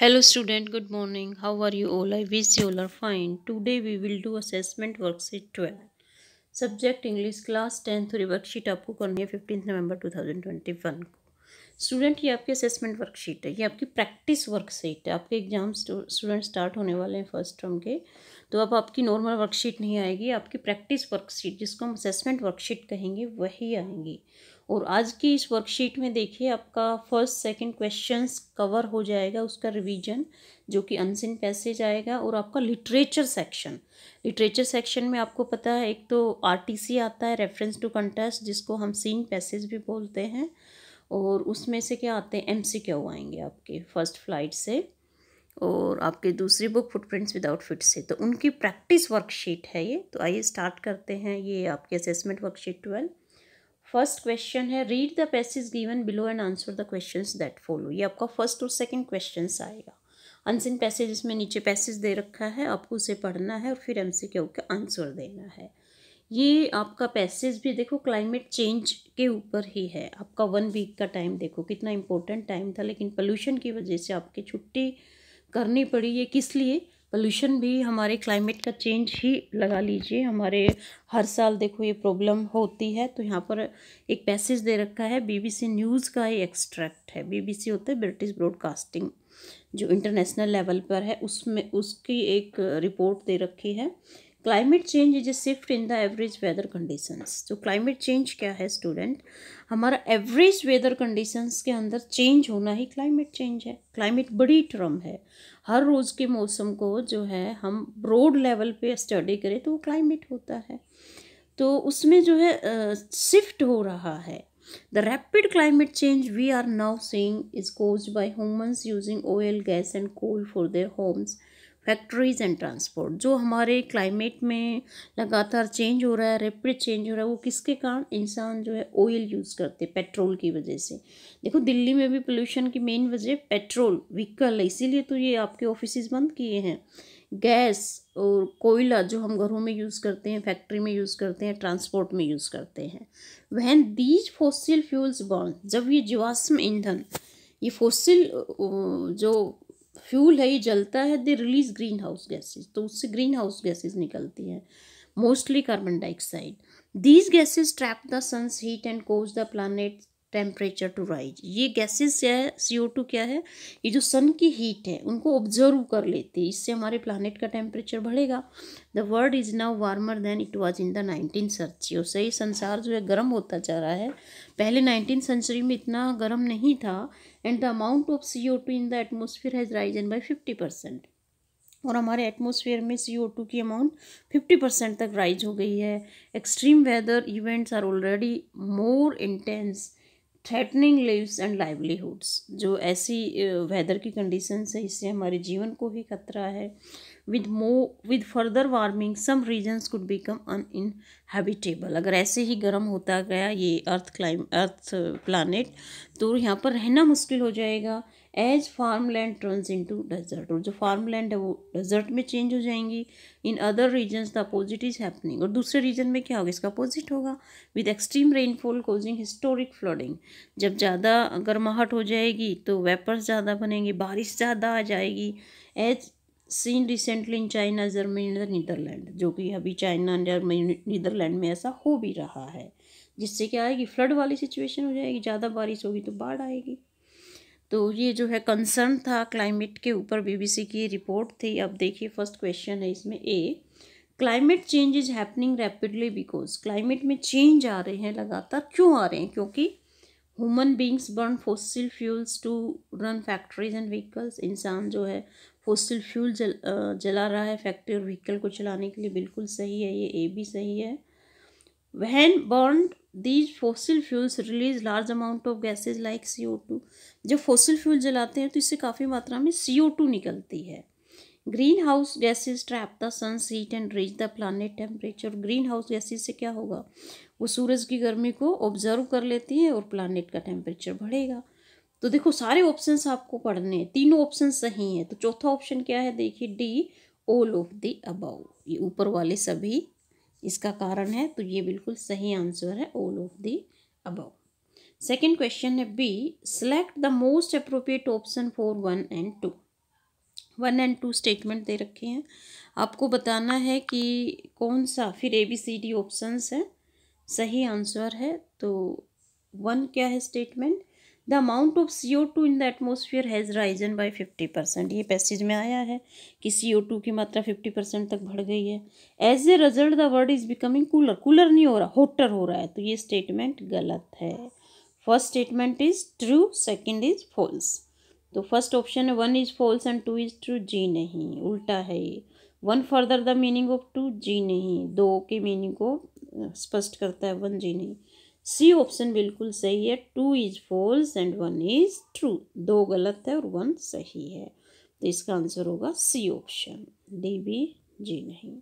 hello student good morning how are you all i wish you all are fine today we will do assessment twelve subject English class tenth 10th worksheet आपको करनी है 15 November two thousand twenty one को student ये आपकी assessment worksheet है ये आपकी practice worksheet है आपके एग्जाम स्टूडेंट स्टार्ट होने वाले हैं फर्स्ट टर्म के तो अब आपकी नॉर्मल वर्कशीट नहीं आएगी आपकी प्रैक्टिस वर्कशीट जिसको हम असेसमेंट वर्कशीट कहेंगे वही आएंगी और आज की इस वर्कशीट में देखिए आपका फर्स्ट सेकंड क्वेश्चंस कवर हो जाएगा उसका रिवीजन जो कि अनसिन पैसेज आएगा और आपका लिटरेचर सेक्शन लिटरेचर सेक्शन में आपको पता है एक तो आरटीसी आता है रेफरेंस टू कंटेस्ट जिसको हम सीन पैसेज भी बोलते हैं और उसमें से क्या आते हैं एम सी आएंगे आपके फर्स्ट फ्लाइट से और आपके दूसरी बुक फुटप्रिंट्स विदाउट फिट से तो उनकी प्रैक्टिस वर्कशीट है ये तो आइए स्टार्ट करते हैं ये आपके assessment worksheet twelve first question है read the passage given below and answer the question that follow ये आपका फर्स्ट और सेकेंड क्वेश्चन आएगा अनसिन पैसेज इसमें नीचे पैसेज दे रखा है आपको उसे पढ़ना है और फिर एम सी के आंसर देना है ये आपका पैसेज भी देखो क्लाइमेट चेंज के ऊपर ही है आपका वन वीक का टाइम देखो कितना इम्पोर्टेंट टाइम था लेकिन पोल्यूशन की वजह से आपकी छुट्टी करनी पड़ी ये किस लिए पोल्यूशन भी हमारे क्लाइमेट का चेंज ही लगा लीजिए हमारे हर साल देखो ये प्रॉब्लम होती है तो यहाँ पर एक पैसेज दे रखा है बीबीसी न्यूज़ का ही एक्सट्रैक्ट है बीबीसी होता है ब्रिटिश ब्रॉडकास्टिंग जो इंटरनेशनल लेवल पर है उसमें उसकी एक रिपोर्ट दे रखी है climate change is a shift in the average weather conditions तो क्लाइमेट चेंज क्या है स्टूडेंट हमारा एवरेज वेदर कंडीशंस के अंदर चेंज होना ही क्लाइमेट चेंज है क्लाइमेट बड़ी टर्म है हर रोज़ के मौसम को जो है हम ब्रॉड लेवल पे स्टडी करें तो वो क्लाइमेट होता है तो उसमें जो है शिफ्ट uh, हो रहा है the rapid climate change we are now seeing is cause by humans using oil gas and coal for their homes factories and transport जो हमारे क्लाइमेट में लगातार चेंज हो रहा है रेपिड चेंज हो रहा है वो किसके कारण इंसान जो है ऑयल यूज़ करते पेट्रोल की वजह से देखो दिल्ली में भी पोल्यूशन की मेन वजह पेट्रोल व्हीकल है इसीलिए तो ये आपके ऑफिस बंद किए हैं गैस और कोयला जो हम घरों में यूज़ करते हैं फैक्ट्री में यूज़ करते हैं ट्रांसपोर्ट में यूज़ करते हैं वहन दीज फोसिल फ्यूल्स बॉन्ड जब ये जीवाश्म ईंधन ये फोसिल जो फ्यूल है ये जलता है they release green house gases तो उससे ग्रीन हाउस गैसेज निकलती हैं mostly carbon dioxide these gases trap the sun's heat and cause the planet temperature to rise ये गैसेज क्या है सी ओ टू क्या है ये जो सन की हीट है उनको ऑब्जर्व कर लेते हैं इससे हमारे प्लानट का टेम्परेचर बढ़ेगा the world is now warmer than it was in the nineteen century और सही संसार जो है गर्म होता जा रहा है पहले नाइनटीन सेंचुरी में इतना गर्म नहीं था and the amount of C O two in the atmosphere has risen by fifty percent और हमारे एटमोसफियर में सी ओ टू की अमाउंट फिफ्टी परसेंट तक राइज हो गई है extreme weather events are already more intense threatening lives and livelihoods जो ऐसी वेदर की कंडीशंस है इससे हमारे जीवन को भी खतरा है with more with further warming some regions could become uninhabitable अगर ऐसे ही गर्म होता गया ये अर्थ क्लाइम अर्थ प्लानट तो यहाँ पर रहना मुश्किल हो जाएगा as farm land turns into desert और जो फार्म लैंड है वो डेजर्ट में चेंज हो जाएंगी in other regions the opposite is happening और दूसरे रीजन में क्या होगा इसका अपोजिट होगा with extreme rainfall causing historic flooding जब ज़्यादा गर्माहट हो जाएगी तो वेपर्स ज़्यादा बनेंगे बारिश ज़्यादा आ जाएगी as seen recently in China Germany Netherlands जो कि अभी चाइना जर्मनी नीदरलैंड में ऐसा हो भी रहा है जिससे क्या आएगी फ्लड वाली सिचुएशन हो जाएगी ज़्यादा बारिश होगी तो बाढ़ आएगी तो ये जो है कंसर्न था क्लाइमेट के ऊपर बीबीसी की रिपोर्ट थी अब देखिए फर्स्ट क्वेश्चन है इसमें A climate change is happening rapidly because climate में चेंज आ रहे हैं लगातार क्यों आ रहे हैं क्योंकि human beings burn fossil fuels to run factories and vehicles इंसान जो है फोस्टल फ्यूल जल जला रहा है फैक्ट्री और व्हीकल को चलाने के लिए बिल्कुल सही है ये ए भी सही है when burn these fossil fuels release large amount of gases like C O two जब फोस्टल फ्यूल जलाते हैं तो इससे काफ़ी मात्रा में सी ओ टू निकलती है green house gases trap the sun's heat and reach the planet temperature green house gases से क्या होगा वो सूरज की गर्मी को ऑब्जर्व कर लेती है और प्लानट का टेम्परेचर बढ़ेगा तो देखो सारे ऑप्शंस आपको पढ़ने हैं तीनों ऑप्शन सही हैं तो चौथा ऑप्शन क्या है देखिए D all of the above ये ऊपर वाले सभी इसका कारण है तो ये बिल्कुल सही आंसर है all of the above second question है B select the most appropriate option for one and two one and two statement दे रखे हैं आपको बताना है कि कौन सा फिर A B C D option है सही आंसर है तो वन क्या है statement the amount of C O two in the atmosphere has risen by fifty percent ये पैसेज में आया है कि सी ओ टू की मात्रा फिफ्टी परसेंट तक बढ़ गई है as a result the world is becoming cooler cooler नहीं हो रहा होटर हो रहा है तो ये स्टेटमेंट गलत है first statement is true second is false तो फर्स्ट ऑप्शन है one is false and two is true जी नहीं उल्टा है ये one further the meaning of two जी नहीं दो के मीनिंग को स्पष्ट करता है वन जी नहीं सी ऑप्शन बिल्कुल सही है two is false and one is true दो गलत है और वन सही है तो इसका आंसर होगा सी ऑप्शन डी बी जी नहीं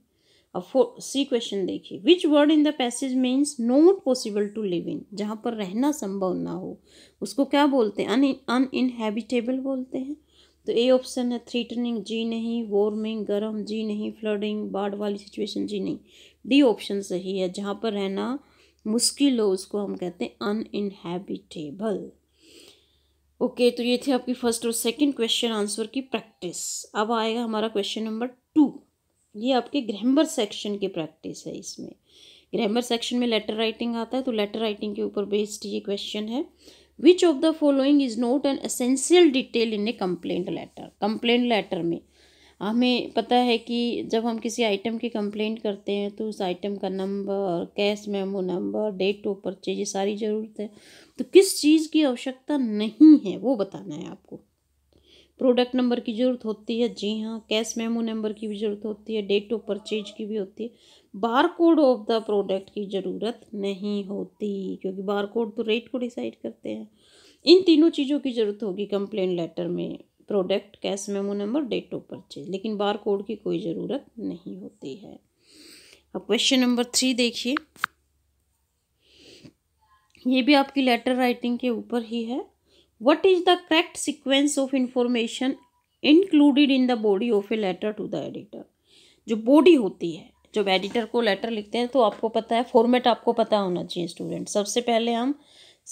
अब फो सी क्वेश्चन देखिए which word in the passage means not possible to live in जहाँ पर रहना संभव ना हो उसको क्या बोलते हैं अन अनइनहेबिटेबल बोलते हैं तो ए ऑप्शन है थ्रीटनिंग जी नहीं वार्मिंग गर्म जी नहीं फ्लडिंग बाढ़ वाली सिचुएशन जी नहीं डी ऑप्शन सही है जहाँ पर रहना मुश्किल हो उसको हम कहते हैं अनइनहेबिटेबल ओके तो ये थे आपकी फर्स्ट और सेकंड क्वेश्चन आंसर की प्रैक्टिस अब आएगा हमारा क्वेश्चन नंबर टू ये आपके ग्रामर सेक्शन की प्रैक्टिस है इसमें ग्रामर सेक्शन में लेटर राइटिंग आता है तो लेटर राइटिंग के ऊपर बेस्ड ये क्वेश्चन है which of the following is not an essential detail in a complaint letter complaint letter में हमें पता है कि जब हम किसी आइटम की कंप्लेंट करते हैं तो उस आइटम का number cash memo number date of purchase ये सारी ज़रूरत है तो किस चीज़ की आवश्यकता नहीं है वो बताना है आपको प्रोडक्ट नंबर की ज़रूरत होती है जी हाँ कैश मेमो नंबर की भी ज़रूरत होती है डेट ऑफ परचेज की भी होती है bar code of the product की ज़रूरत नहीं होती क्योंकि बार कोड तो रेट को डिसाइड करते हैं इन तीनों चीज़ों की ज़रूरत होगी कंप्लेंट लेटर में product cash memo number date of purchase लेकिन बार कोड की कोई ज़रूरत नहीं होती है अब क्वेश्चन नंबर थ्री देखिए ये भी आपकी लेटर राइटिंग के ऊपर ही है what is the correct sequence of information included in the body of a letter to the editor जो बॉडी होती है जब एडिटर को लेटर लिखते हैं तो आपको पता है फॉर्मेट आपको पता होना चाहिए स्टूडेंट सबसे पहले हम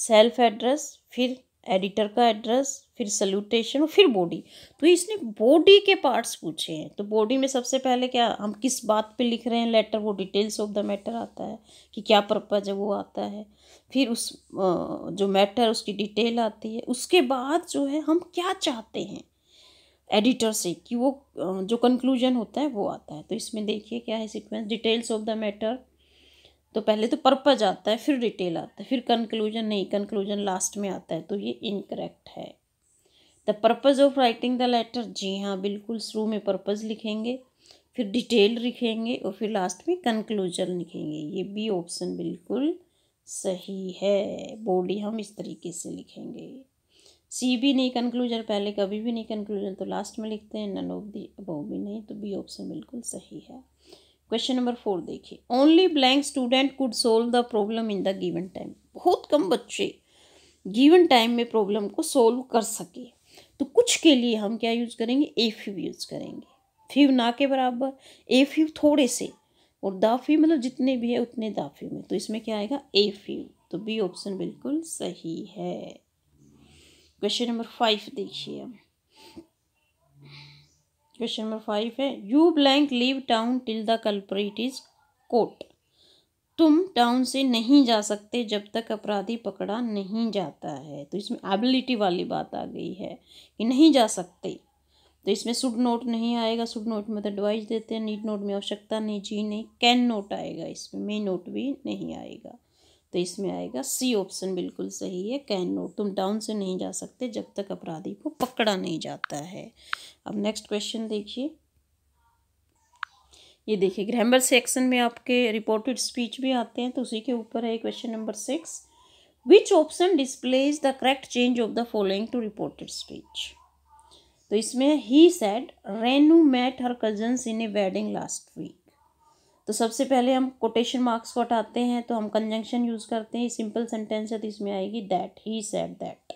सेल्फ एड्रेस फिर एडिटर का एड्रेस फिर सल्यूटेशन फिर बॉडी तो इसने बॉडी के पार्ट्स पूछे हैं तो बॉडी में सबसे पहले क्या हम किस बात पे लिख रहे हैं लेटर वो डिटेल्स ऑफ द मैटर आता है कि क्या पर्पज है वो आता है फिर उस जो मैटर उसकी डिटेल आती है उसके बाद जो है हम क्या चाहते हैं एडिटर से कि वो जो कंक्लूजन होता है वो आता है तो इसमें देखिए क्या है sequence details of the matter तो पहले तो पर्पज आता है फिर डिटेल आता है फिर कंक्लूजन नहीं कंक्लूजन लास्ट में आता है तो ये इनकरेक्ट है the purpose of writing the letter जी हाँ बिल्कुल शुरू में पर्पज़ लिखेंगे फिर डिटेल लिखेंगे और फिर लास्ट में कंक्लूजन लिखेंगे ये बी ऑप्शन बिल्कुल सही है बॉडी हम इस तरीके से लिखेंगे सी भी नहीं कंक्लूजन पहले कभी भी नहीं कंक्लूजन तो लास्ट में लिखते हैं नन ऑफ दी अबो भी नहीं तो बी ऑप्शन बिल्कुल सही है क्वेश्चन नंबर फोर देखिए only blank student could solve the problem in the given time बहुत कम बच्चे गिवन टाइम में प्रॉब्लम को सोल्व कर सके तो कुछ के लिए हम क्या यूज़ करेंगे ए फ्यू यूज़ करेंगे फ्यू ना के बराबर ए फ्यू थोड़े से और दाफी मतलब जितने भी है उतने दाफ्यू में तो इसमें क्या आएगा ए फ्यू तो बी ऑप्शन बिल्कुल सही है क्वेश्चन नंबर फाइव देखिए हम क्वेश्चन नंबर फाइव है you blank leave town till the culprit is caught तुम टाउन से नहीं जा सकते जब तक अपराधी पकड़ा नहीं जाता है तो इसमें एबिलिटी वाली बात आ गई है कि नहीं जा सकते तो इसमें सुड नोट नहीं आएगा सुड नोट में तो एडवाइस देते हैं नीट नोट में आवश्यकता नहीं जी नहीं कैन नोट आएगा इसमें मे नोट भी नहीं आएगा तो इसमें आएगा सी ऑप्शन बिल्कुल सही है कैन नोट तुम टाउन से नहीं जा सकते जब तक अपराधी को पकड़ा नहीं जाता है अब नेक्स्ट क्वेश्चन देखिए ये देखिए ग्रामर सेक्शन में आपके रिपोर्टेड स्पीच भी आते हैं तो उसी के ऊपर है question number six which option displays the correct change of the following to reported speech तो इसमें ही said Renu met her cousins in a wedding last week तो सबसे पहले हम कोटेशन मार्क्स को हटाते हैं तो हम कंजंक्शन यूज़ करते हैं सिंपल सेंटेंस है तो इसमें आएगी that he said that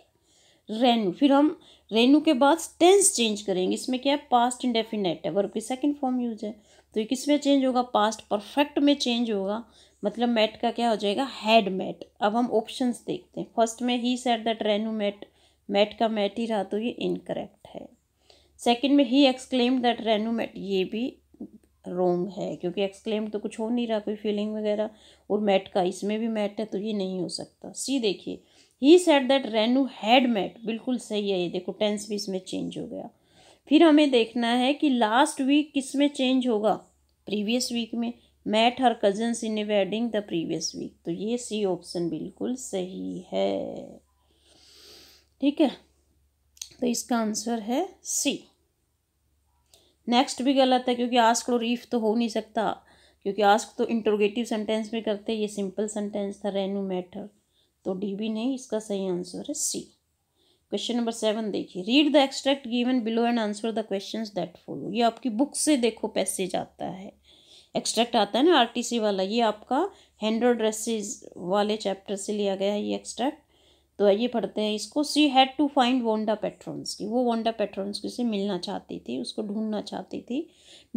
Renu फिर हम रेनू के बाद टेंस चेंज करेंगे इसमें क्या है पास्ट इंडेफिनेट है वर्ब की सेकंड फॉर्म यूज है तो ये किस में चेंज होगा पास्ट परफेक्ट में चेंज होगा मतलब मेट का क्या हो जाएगा हैड मेट अब हम ऑप्शंस देखते हैं फर्स्ट में he said that Renu met met का मेट ही रहा तो ये इनकरेक्ट है सेकंड में he exclaimed that Renu met ये भी रोंग है क्योंकि एक्सक्लेम तो कुछ हो नहीं रहा कोई फीलिंग वगैरह और मैट का इसमें भी मैट है तो ये नहीं हो सकता सी देखिए he said that Renu had met बिल्कुल सही है ये देखो टेंस भी इसमें चेंज हो गया फिर हमें देखना है कि लास्ट वीक किस में चेंज होगा प्रीवियस वीक में met her cousins in a wedding the previous week तो ये सी ऑप्शन बिल्कुल सही है ठीक है तो इसका आंसर है सी नेक्स्ट भी गलत है क्योंकि आस्क और ईफ तो हो नहीं सकता क्योंकि आस्क तो इंट्रोगेटिव सेंटेंस में करते ये सिंपल सेंटेंस था रेनू मैटर तो डी भी नहीं इसका सही आंसर है सी क्वेश्चन नंबर सेवन देखिए read the extract given below and answer the question that follow ये आपकी बुक से देखो पैसेज आता है एक्सट्रैक्ट आता है ना आरटीसी वाला ये आपका हैंडो ड्रेसेज वाले चैप्टर से लिया गया है ये एक्सट्रैक्ट तो आइए पढ़ते हैं इसको she had to find Wanda Petronski की वो वोंडा पेट्रोन्स की से मिलना चाहती थी उसको ढूंढना चाहती थी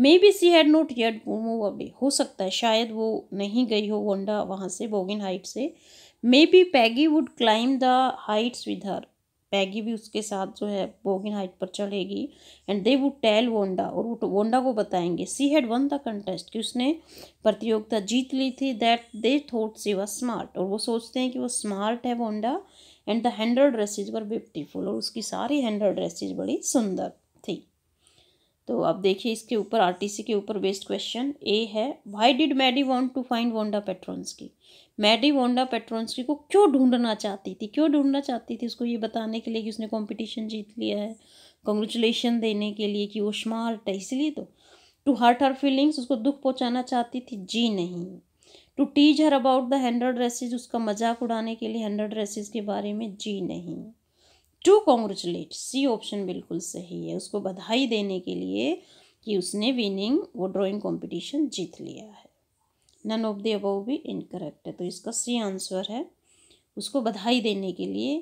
maybe she had not yet move away हो सकता है शायद वो नहीं गई हो वोंडा वहाँ से बोगिन हाइट से maybe Peggy would climb the heights with her Peggy भी उसके साथ जो है बोगिन हाइट पर चढ़ेगी and they would tell Wanda और वो वोंडा को बताएंगे she had won the contest कि उसने प्रतियोगिता जीत ली थी that they thought she was smart और वो सोचते हैं कि वो स्मार्ट है Wanda and the hundred dresses were beautiful और उसकी सारी हैंडल ड्रेसेज बड़ी सुंदर तो अब देखिए इसके ऊपर आरटीसी के ऊपर बेस्ड क्वेश्चन ए है why did Maddie want to find Wanda की मैडी वोंडा की को क्यों ढूंढना चाहती थी क्यों ढूंढना चाहती थी उसको ये बताने के लिए कि उसने कंपटीशन जीत लिया है कंग्रेचुलेशन देने के लिए कि वो स्मार्ट है इसलिए तो टू हर्ट हर फीलिंग्स उसको दुख पहुँचाना चाहती थी जी नहीं to tease her about the hundred dresses उसका मजाक उड़ाने के लिए हैंड्रेड ड्रेसेज के बारे में जी नहीं टू कॉन्ग्रेचुलेट सी ऑप्शन बिल्कुल सही है उसको बधाई देने के लिए कि उसने विनिंग वो ड्राइंग कंपटीशन जीत लिया है नन ऑफ द अबाउ भी इनकरेक्ट है तो इसका सी आंसर है उसको बधाई देने के लिए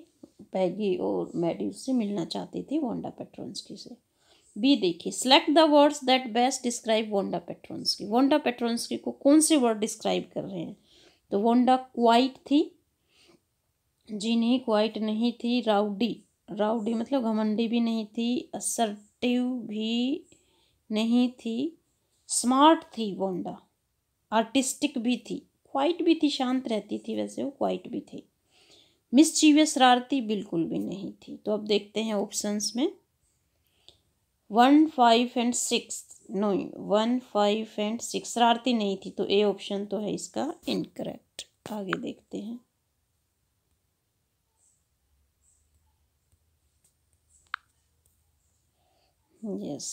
पैगी और मैडी उससे मिलना चाहती थी वोंडा पेट्रोन्सकी से बी देखिए select the words that best describe Wanda Petronski Wanda Petronski को कौन से वर्ड डिस्क्राइब कर रहे हैं तो वोंडा क्वाइट थी जी नहीं क्वाइट नहीं थी राउडी राउडी मतलब घमंडी भी नहीं थी असर्टिव भी नहीं थी स्मार्ट थी वोंडा आर्टिस्टिक भी थी क्वाइट भी थी शांत रहती थी वैसे वो क्वाइट भी थी मिसचीवियस शरारती बिल्कुल भी नहीं थी तो अब देखते हैं ऑप्शंस में one five and six no one five and six शरारती नहीं थी तो ए ऑप्शन तो है इसका इनकरेक्ट आगे देखते हैं यस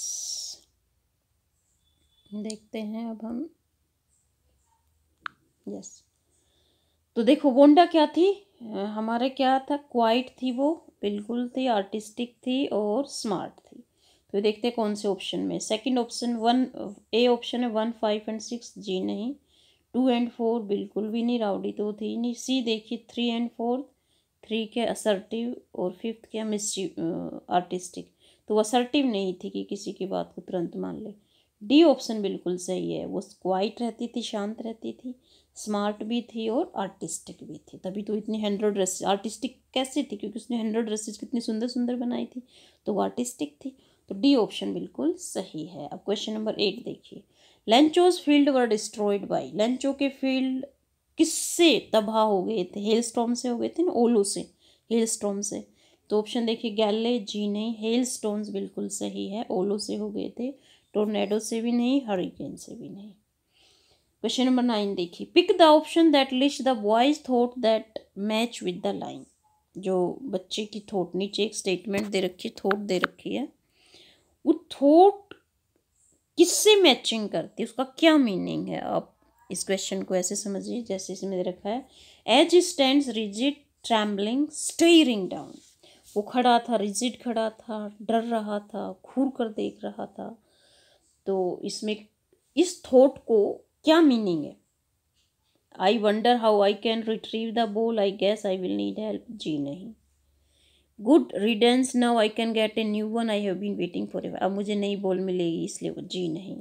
देखते हैं अब हम यस तो देखो वोंडा क्या थी हमारे क्या था क्वाइट थी वो बिल्कुल थी आर्टिस्टिक थी और स्मार्ट थी तो देखते हैं कौन से ऑप्शन में second option one A option है वन फाइव एंड सिक्स जी नहीं टू एंड फोर बिल्कुल भी नहीं राउडी तो थी नहीं सी देखी थ्री एंड फोर थ्री के असर्टिव और फिफ्थ के मिस आर्टिस्टिक तो वो असर्टिव नहीं थी कि किसी की बात को तुरंत मान ले डी ऑप्शन बिल्कुल सही है वो क्वाइट रहती थी शांत रहती थी स्मार्ट भी थी और आर्टिस्टिक भी थी तभी तो इतनी हंड्रेड ड्रेसेज आर्टिस्टिक कैसे थी क्योंकि उसने हंड्रेड ड्रेसेज कितनी सुंदर सुंदर बनाई थी तो वो आर्टिस्टिक थी तो डी ऑप्शन बिल्कुल सही है अब क्वेश्चन नंबर एट देखिए Lencho's field were destroyed by Lencho के फील्ड किससे तबाह हो गए थे हेल स्टॉम से हो गए थे ना ओलो से हेल स्टॉम से तो ऑप्शन देखिए गैले जी नहीं हेल स्टोन्स बिल्कुल सही है ओलो से हो गए थे टोर्नेडो से भी नहीं हरिकेन से भी नहीं क्वेश्चन नंबर नाइन देखिए pick the option that list the boys thought that match with the line जो बच्चे की थॉट नीचे एक स्टेटमेंट दे रखी है थॉट दे रखी है वो थॉट किससे मैचिंग करती है उसका क्या मीनिंग है आप इस क्वेश्चन को ऐसे समझिए जैसे इसमें दे रखा है as stand rigid trembling staring down वो खड़ा था रिजिड खड़ा था डर रहा था घूर कर देख रहा था तो इसमें इस थॉट को क्या मीनिंग है I wonder how I can retrieve the ball I guess I will need help जी नहीं good riddance now I can get a new one I have been waiting for अब मुझे नई बोल मिलेगी इसलिए वो जी नहीं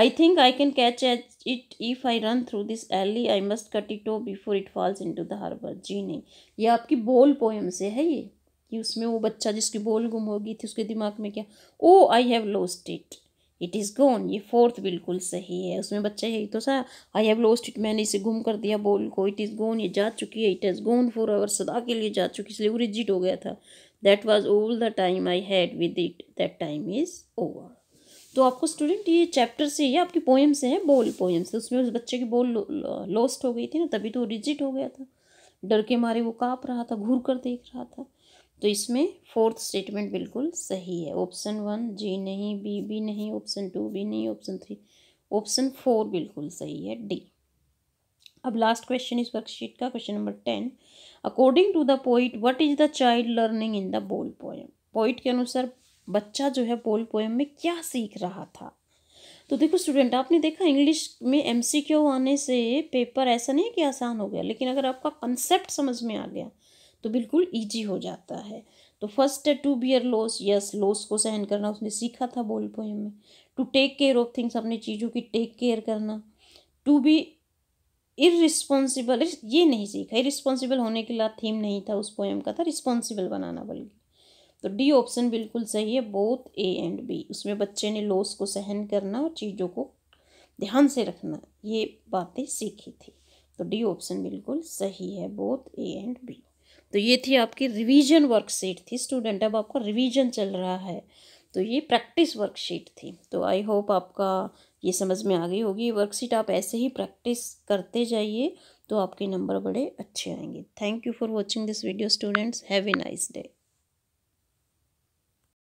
I think I can catch it if I run through this alley I must cut it oh before it falls into the harbour जी नहीं ये आपकी बोल पोएम से है ये कि उसमें वो बच्चा जिसकी बोल गुम हो गई थी उसके दिमाग में क्या oh I have lost it it is gone ये फोर्थ बिल्कुल सही है उसमें बच्चा यही तो सा आई हैव लॉस्ट इट मैंने इसे गुम कर दिया बोल को इट इज़ गॉन ये जा चुकी है it is gone forever सदा के लिए जा चुकी इसलिए वो रिजिट हो गया था that was all the time I had with it that time is over तो आपको स्टूडेंट ये चैप्टर से ही आपकी पोएम से है बोल पोएम से उसमें उस बच्चे की बोल लॉस्ट हो गई थी ना तभी तो रिजिट हो गया था डर के मारे वो काँप रहा था घूर कर देख रहा था तो इसमें फोर्थ स्टेटमेंट बिल्कुल सही है ऑप्शन वन जी नहीं बी भी नहीं ऑप्शन टू भी नहीं ऑप्शन थ्री ऑप्शन फोर बिल्कुल सही है डी अब लास्ट क्वेश्चन इस वर्कशीट का question number ten according to the poet what is the child learning in the ball poem poet के अनुसार बच्चा जो है बोल पोएम में क्या सीख रहा था तो देखो स्टूडेंट आपने देखा इंग्लिश में एम सी क्यू आने से पेपर ऐसा नहीं है कि आसान हो गया लेकिन अगर आपका कंसेप्ट समझ में आ गया तो बिल्कुल ईजी हो जाता है तो फर्स्ट है to bear loss yes loss को सहन करना उसने सीखा था बोल पोएम में to take care of things अपनी चीज़ों की टेक केयर करना टू बी इरिस्पॉन्सिबल ये नहीं सीखा इरिस्पॉन्सिबल होने के लिए थीम नहीं था उस पोएम का था रिस्पॉन्सिबल बनाना बल्कि तो डी ऑप्शन बिल्कुल सही है बोथ ए एंड बी उसमें बच्चे ने लॉस को सहन करना और चीज़ों को ध्यान से रखना ये बातें सीखी थी तो डी ऑप्शन बिल्कुल सही है बोथ ए एंड बी तो ये थी आपकी रिवीजन वर्कशीट थी स्टूडेंट अब आपका रिवीजन चल रहा है तो ये प्रैक्टिस वर्कशीट थी तो आई होप आपका ये समझ में आ गई होगी ये वर्कशीट आप ऐसे ही प्रैक्टिस करते जाइए तो आपके नंबर बड़े अच्छे आएंगे thank you for watching this video students have a nice day